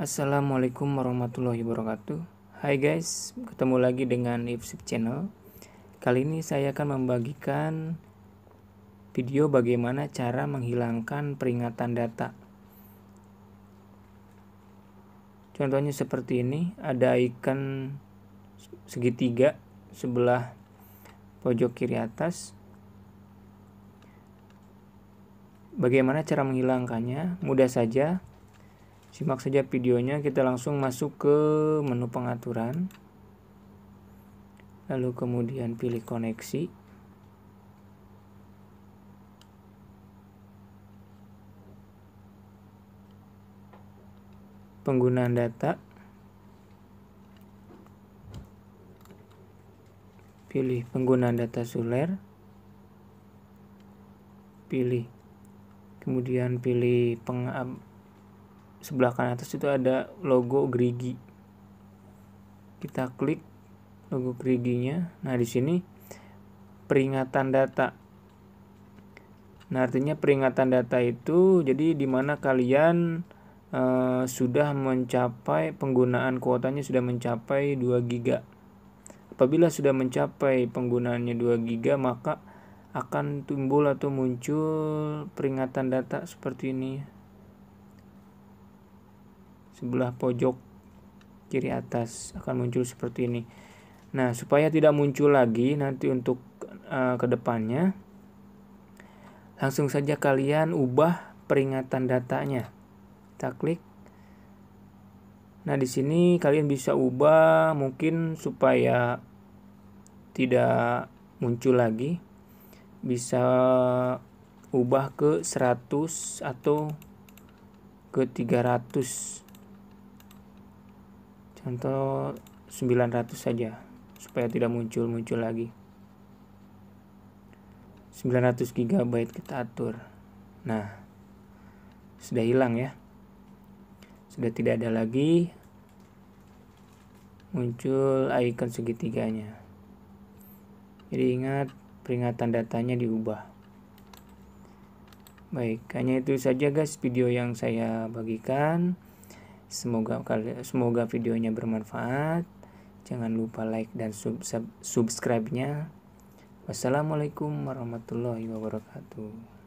Assalamualaikum warahmatullahi wabarakatuh Hai guys, ketemu lagi dengan Ifsip Channel Kali ini saya akan membagikan video bagaimana cara menghilangkan peringatan data Contohnya seperti ini, ada ikan segitiga sebelah pojok kiri atas. Bagaimana cara menghilangkannya? Mudah saja. Simak saja videonya, kita langsung masuk ke menu pengaturan. Lalu kemudian pilih koneksi. penggunaan data pilih penggunaan data suler pilih kemudian pilih peng sebelah kanan atas itu ada logo gerigi kita klik logo geriginya nah di sini peringatan data nah artinya peringatan data itu jadi dimana kalian uh, sudah mencapai penggunaan kuotanya sudah mencapai 2 giga. Apabila sudah mencapai penggunaannya 2 giga maka akan timbul atau muncul peringatan data seperti ini. Sebelah pojok kiri atas akan muncul seperti ini. Nah, supaya tidak muncul lagi nanti untuk uh, eh, kedepannya, langsung saja kalian ubah peringatan datanya kita klik nah di sini kalian bisa ubah mungkin supaya tidak muncul lagi bisa ubah ke 100 atau ke 300 contoh 900 saja supaya tidak muncul-muncul lagi 900 GB kita atur nah sudah hilang ya sudah tidak ada lagi muncul icon segitiganya jadi ingat peringatan datanya diubah baik hanya itu saja guys video yang saya bagikan semoga semoga videonya bermanfaat jangan lupa like dan sub, subscribe nya wassalamualaikum warahmatullahi wabarakatuh